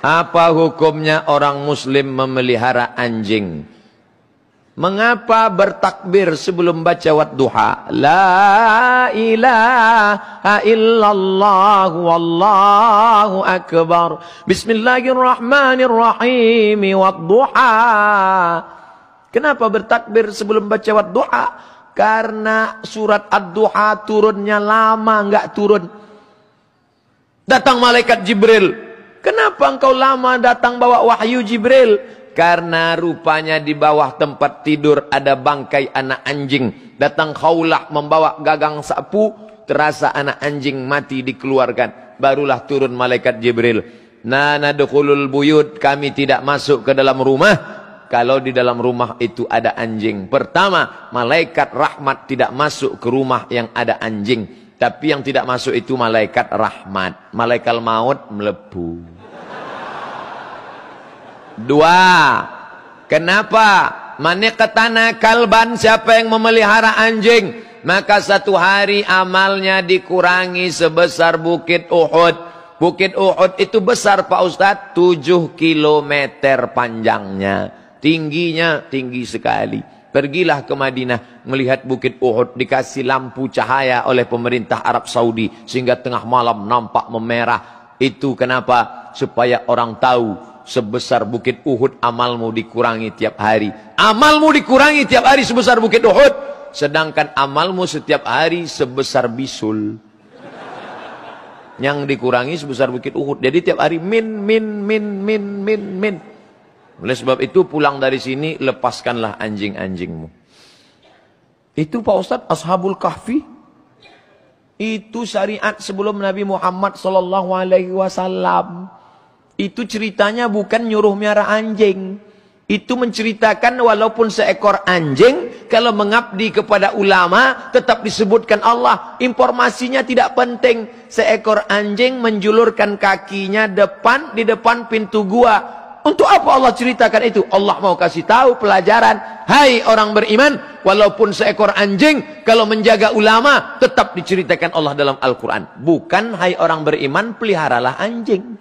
Apa hukumnya orang muslim memelihara anjing? Mengapa bertakbir sebelum baca wat duha? La ilaha illallah wallahu akbar. Bismillahirrahmanirrahim wat duha. Kenapa bertakbir sebelum baca wat duha? Karena surat ad-duha turunnya lama enggak turun. Datang malaikat Jibril Kenapa engkau lama datang bawa wahyu Jibril? Karena rupanya di bawah tempat tidur ada bangkai anak anjing. Datang khaulah membawa gagang sapu. Terasa anak anjing mati dikeluarkan. Barulah turun malaikat Jibril. Nah, dukulul buyut. Kami tidak masuk ke dalam rumah. Kalau di dalam rumah itu ada anjing. Pertama, malaikat rahmat tidak masuk ke rumah yang ada anjing. Tapi yang tidak masuk itu malaikat rahmat. Malaikat maut melebu. Dua. Kenapa? Manikatana kalban siapa yang memelihara anjing. Maka satu hari amalnya dikurangi sebesar bukit Uhud. Bukit Uhud itu besar Pak Ustadz. Tujuh kilometer panjangnya. Tingginya tinggi sekali. Pergilah ke Madinah melihat bukit Uhud dikasih lampu cahaya oleh pemerintah Arab Saudi sehingga tengah malam nampak memerah. Itu kenapa? Supaya orang tahu sebesar bukit Uhud amalmu dikurangi tiap hari. Amalmu dikurangi tiap hari sebesar bukit Uhud. Sedangkan amalmu setiap hari sebesar bisul. Yang dikurangi sebesar bukit Uhud. Jadi tiap hari min, min, min, min, min, min. Oleh sebab itu pulang dari sini lepaskanlah anjing-anjingmu. Itu Pak Ustadz Ashabul Kahfi. Itu syariat sebelum Nabi Muhammad Sallallahu Alaihi Wasallam. Itu ceritanya bukan nyuruh miara anjing. Itu menceritakan walaupun seekor anjing, kalau mengabdi kepada ulama, tetap disebutkan Allah. Informasinya tidak penting. Seekor anjing menjulurkan kakinya depan di depan pintu gua. Untuk apa Allah ceritakan itu? Allah mau kasih tahu pelajaran. Hai orang beriman, walaupun seekor anjing, kalau menjaga ulama, tetap diceritakan Allah dalam Al-Quran. Bukan hai orang beriman, peliharalah anjing.